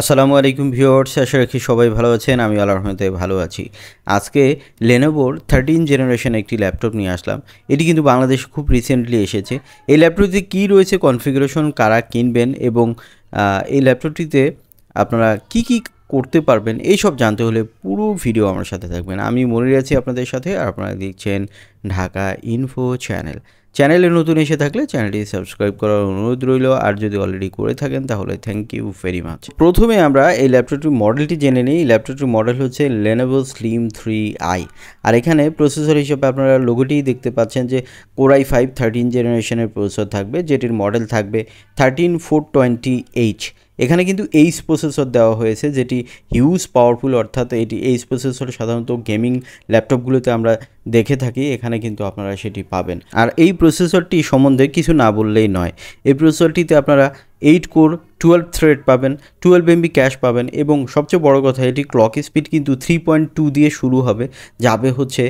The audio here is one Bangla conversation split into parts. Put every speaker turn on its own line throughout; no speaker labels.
আসসালামু আলাইকুম ভিউয়ার্স আশা রাখি সবাই ভালো আছেন আমি আল্লাহ রহমতে ভালো আছি আজকে লেনোভোর থার্টিন জেনারেশন একটি ল্যাপটপ নিয়ে আসলাম এটি কিন্তু বাংলাদেশে খুব রিসেন্টলি এসেছে এই ল্যাপটপটিতে কী রয়েছে কনফিগারেশন কারা কিনবেন এবং এই ল্যাপটপটিতে আপনারা কি কি করতে পারবেন এইসব জানতে হলে পুরো ভিডিও আমার সাথে থাকবেন আমি মনে আছি আপনাদের সাথে আর আপনারা দেখছেন ঢাকা ইনফো চ্যানেল চ্যানেলে নতুন এসে থাকলে চ্যানেলটি সাবস্ক্রাইব করার অনুরোধ রইল আর যদি অলরেডি করে থাকেন তাহলে থ্যাংক ইউ ভেরি মাচ প্রথমে আমরা এই ল্যাপটপটির মডেলটি জেনে নিই ল্যাপটপটির মডেল হচ্ছে লেনোভো স্লিম থ্রি আই আর এখানে প্রসেসর হিসেবে আপনারা লোগোটি দেখতে পাচ্ছেন যে কোরাই ফাইভ থার্টিন জেনারেশনের প্রসেসর থাকবে যেটির মডেল থাকবে থার্টিন ফোর টোয়েন্টি এইচ এখানে কিন্তু এইচ প্রসেসর দেওয়া হয়েছে যেটি হিউজ পাওয়ারফুল অর্থাৎ এটি এইচ প্রসেসর সাধারণত গেমিং ল্যাপটপগুলোতে আমরা দেখে থাকি এখানে কিন্তু আপনারা সেটি পাবেন আর এই প্রসেসরটি সম্বন্ধে কিছু না বললেই নয় এই প্রসেসরটিতে আপনারা এইট কোর টুয়েলভ থ্রেড পাবেন টুয়েলভ এমবি ক্যাশ পাবেন এবং সবচেয়ে বড় কথা এটি ক্লক স্পিড কিন্তু থ্রি পয়েন্ট টু দিয়ে শুরু হবে যাবে হচ্ছে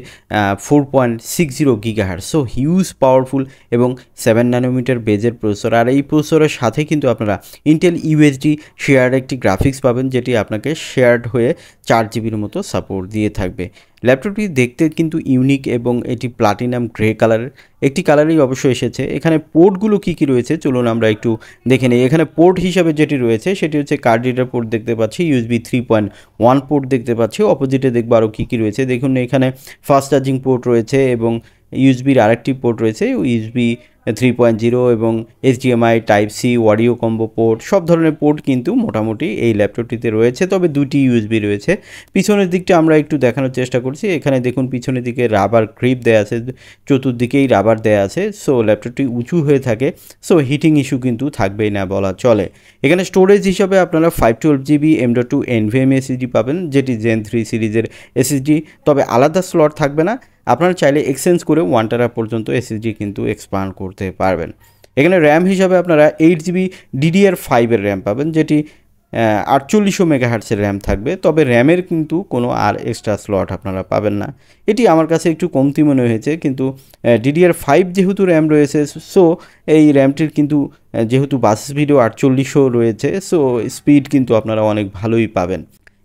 ফোর পয়েন্ট সিক্স জিরো গিগাহার সো হিউজ পাওয়ারফুল এবং সেভেন ন্যানোমিটার বেজের প্রসেসর আর এই প্রসেসরের সাথে কিন্তু আপনারা ইন্টেল ইউএসডি শেয়ার একটি গ্রাফিক্স পাবেন যেটি আপনাকে শেয়ার্ড হয়ে চার জিবির মতো সাপোর্ট দিয়ে থাকবে ল্যাপটপটি দেখতে কিন্তু ইউনিক এবং এটি প্লাটিনাম গ্রে কালারের একটি কালারেই অবশ্য এসেছে এখানে পোর্টগুলো কি কি রয়েছে চলুন আমরা একটু দেখে নিই এখানে পোর্ট হিসাবে যেটি রয়েছে সেটি হচ্ছে কার্ড পোর্ট দেখতে পাচ্ছি USB three point one port দেখতে পাচ্ছি অপোজিটে দেখবো আরও কী কী রয়েছে দেখুন এখানে ফাস্ট চার্জিং পোর্ট রয়েছে এবং ইউএসবির আরেকটি পোর্ট রয়েছে ইউএসবি থ্রি পয়েন্ট জিরো এবং এইচডিএমআই টাইপ সি ওয়ারিও কম্বো পোর্ট সব ধরনের পোর্ট কিন্তু মোটামুটি এই ল্যাপটপটিতে রয়েছে তবে দুটি ইউএসবি রয়েছে পিছনের দিকটা আমরা একটু দেখানোর চেষ্টা করছি এখানে দেখুন পিছনের দিকে রাবার ক্রিপ দেয়া আছে চতুর্দিকেই রাবার দেয়া আছে সো ল্যাপটপটি উঁচু হয়ে থাকে সো হিটিং ইস্যু কিন্তু থাকবেই না বলা চলে এখানে স্টোরেজ হিসাবে আপনারা five twelve GB M two NVMe SSD পাবেন যেটি জেন থ্রি সিরিজের এসএসডি তবে আলাদা স্লট থাকবে না আপনারা চাইলে এক্সচেঞ্জ করে ওয়ান টারা পর্যন্ত এসএসডি কিন্তু এক্সপান্ড করতে করতে পারবেন এখানে র্যাম হিসাবে আপনারা এইট জিবি ডিডিআর ফাইভের র্যাম পাবেন যেটি আটচল্লিশশো মেগাহার্টসের র্যাম থাকবে তবে র্যামের কিন্তু কোনো আর এক্সট্রা স্লট আপনারা পাবেন না এটি আমার কাছে একটু কমতি মনে হয়েছে কিন্তু ডিডিআর ফাইভ যেহেতু র্যাম রয়েছে সো এই র্যামটির কিন্তু যেহেতু বাস স্পিডও আটচল্লিশও রয়েছে সো স্পিড কিন্তু আপনারা অনেক ভালোই পাবেন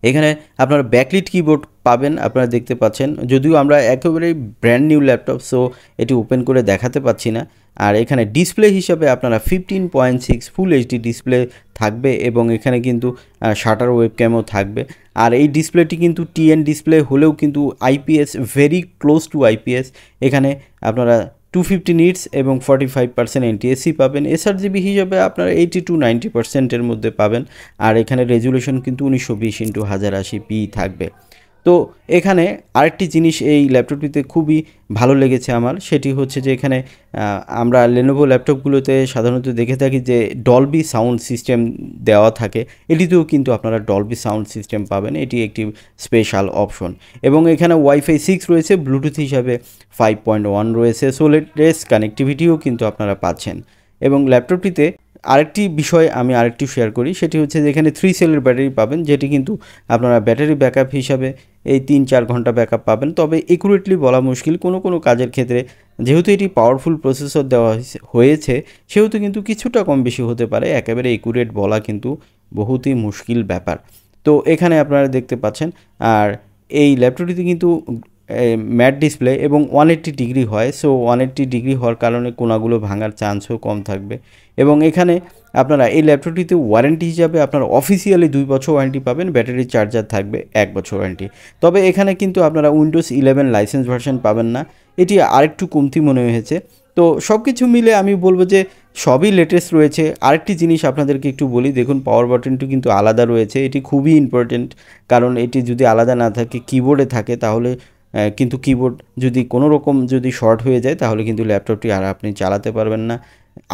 এখানে আপনারা ব্যাকলিট কিবোর্ড পাবেন আপনারা দেখতে পাচ্ছেন যদিও আমরা একেবারেই ব্র্যান্ড নিউ ল্যাপটপ সো এটি ওপেন করে দেখাতে পাচ্ছি না আর এখানে ডিসপ্লে হিসাবে আপনারা fifteen point six full HD display থাকবে এবং এখানে কিন্তু শাটার ওয়েব ক্যামও থাকবে আর এই ডিসপ্লেটি কিন্তু টিএন ডিসপ্লে হলেও কিন্তু IPS very close to IPS এখানে আপনারা টু ফিফটি নিটস এবং ফর্টি ফাইভ পার্সেন্ট এনটিএসি পাবেন এসআরজিবি হিসাবে আপনারা এইটি টু নাইনটি পার্সেন্টের মধ্যে পাবেন আর এখানে রেজুলেশন কিন্তু উনিশশো বিশ ইন্টু হাজার আশি পি থাকবে তো এখানে আরেকটি জিনিস এই ল্যাপটপটিতে খুবই ভালো লেগেছে আমার সেটি হচ্ছে যে এখানে আমরা লেনোভো ল্যাপটপগুলোতে সাধারণত দেখে থাকি যে ডলবি সাউন্ড সিস্টেম দেওয়া থাকে এটিতেও কিন্তু আপনারা ডলবি সাউন্ড সিস্টেম পাবেন এটি একটি স্পেশাল অপশন এবং এখানে ওয়াইফাই সিক্স রয়েছে ব্লুটুথ হিসাবে ফাইভ পয়েন্ট ওয়ান রয়েছে সোলেট রেস কানেক্টিভিটিও কিন্তু আপনারা পাচ্ছেন এবং ল্যাপটপটিতে আরেকটি বিষয় আমি আরেকটি শেয়ার করি সেটি হচ্ছে যে এখানে থ্রি সেলের ব্যাটারি পাবেন যেটি কিন্তু আপনারা ব্যাটারি ব্যাকআপ হিসাবে এই তিন চার ঘন্টা ব্যাকআপ পাবেন তবে একুরেটলি বলা মুশকিল কোনো কোনো কাজের ক্ষেত্রে যেহেতু এটি পাওয়ারফুল প্রসেসর দেওয়া হয়েছে সেহেতু কিন্তু কিছুটা কম বেশি হতে পারে একেবারে একুরেট বলা কিন্তু বহুতই মুশকিল ব্যাপার তো এখানে আপনারা দেখতে পাচ্ছেন আর এই ল্যাপটপটিতে কিন্তু ম্যাট ডিসপ্লে এবং ওয়ান এইট্টি ডিগ্রি হয় সো ওয়ান এইট্টি ডিগ্রি হওয়ার কারণে কোনাগুলো ভাঙার চান্সও কম থাকবে এবং এখানে আপনারা এই ল্যাপটপটিতে ওয়ারেন্টি হিসাবে আপনারা অফিসিয়ালি দুই বছর ওয়ারেন্টি পাবেন ব্যাটারি চার্জার থাকবে এক বছর ওয়ারেন্টি তবে এখানে কিন্তু আপনারা উইন্ডোজ ইলেভেন লাইসেন্স ভার্সন পাবেন না এটি আরেকটু কমতি মনে হয়েছে তো সব কিছু মিলে আমি বলবো যে সবই লেটেস্ট রয়েছে আরেকটি জিনিস আপনাদেরকে একটু বলি দেখুন পাওয়ার বাটনটি কিন্তু আলাদা রয়েছে এটি খুবই ইম্পর্টেন্ট কারণ এটি যদি আলাদা না থাকে কিবোর্ডে থাকে তাহলে কিন্তু কিবোর্ড যদি কোনো রকম যদি শর্ট হয়ে যায় তাহলে কিন্তু ল্যাপটপটি আর আপনি চালাতে পারবেন না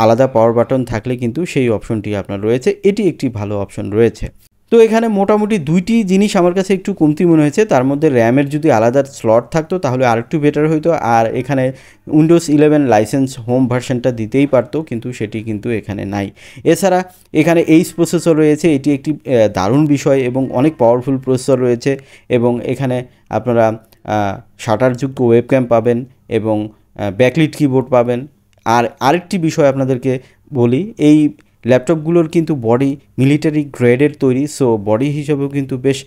আলাদা পাওয়ার বাটন থাকলে কিন্তু সেই অপশনটি আপনার রয়েছে এটি একটি ভালো অপশন রয়েছে তো এখানে মোটামুটি দুইটি জিনিস আমার কাছে একটু কমতি মনে হয়েছে তার মধ্যে র্যামের যদি আলাদা স্লট থাকতো তাহলে আরেকটু বেটার হতো আর এখানে উইন্ডোজ ইলেভেন লাইসেন্স হোম ভার্সনটা দিতেই পারতো কিন্তু সেটি কিন্তু এখানে নাই এছাড়া এখানে এইচ প্রসেসর রয়েছে এটি একটি দারুণ বিষয় এবং অনেক পাওয়ারফুল প্রসেসর রয়েছে এবং এখানে আপনারা শাটারযুক্ত ওয়েবক্যাম পাবেন এবং ব্যাকলিট কিবোর্ড পাবেন আর আরেকটি বিষয় আপনাদেরকে বলি এই ল্যাপটপগুলোর কিন্তু বডি মিলিটারি গ্রেডের তৈরি সো বডি হিসাবেও কিন্তু বেশ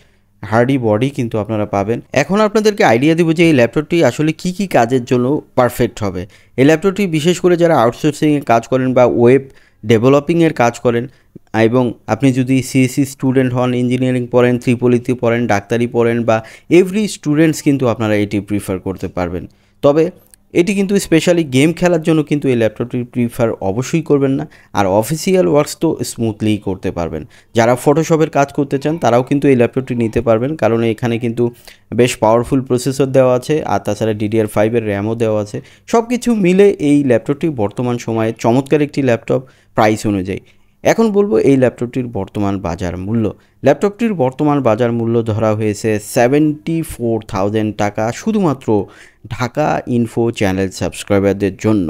হার্ডি বডি কিন্তু আপনারা পাবেন এখন আপনাদেরকে আইডিয়া দেবো যে এই ল্যাপটপটি আসলে কি কি কাজের জন্য পারফেক্ট হবে এই ল্যাপটপটি বিশেষ করে যারা আউটসোর্সিংয়ে কাজ করেন বা ওয়েব ডেভেলপিংয়ের কাজ করেন এবং আপনি যদি সিএসসি স্টুডেন্ট e হন ইঞ্জিনিয়ারিং পড়েন ত্রিপলিতে পড়েন ডাক্তারি পড়েন বা এভরি স্টুডেন্টস কিন্তু আপনারা এটি প্রিফার করতে পারবেন তবে এটি কিন্তু স্পেশালি গেম খেলার জন্য কিন্তু এই ল্যাপটপটি প্রিফার অবশ্যই করবেন না আর অফিসিয়াল ওয়ার্কস তো স্মুথলি করতে পারবেন যারা ফটোশপের কাজ করতে চান তারাও কিন্তু এই ল্যাপটপটি নিতে পারবেন কারণ এখানে কিন্তু বেশ পাওয়ারফুল প্রসেসর দেওয়া আছে আর তাছাড়া ডিডিআর ফাইভের র্যামও দেওয়া আছে সব কিছু মিলে এই ল্যাপটপটি বর্তমান সময়ে চমৎকার একটি ল্যাপটপ প্রাইস অনুযায়ী এখন বলবো এই ল্যাপটপটির বর্তমান বাজার মূল্য ল্যাপটপটির বর্তমান বাজার মূল্য ধরা হয়েছে সেভেন্টি ফোর থাউজেন্ড টাকা শুধুমাত্র ঢাকা ইনফো চ্যানেল সাবস্ক্রাইবারদের জন্য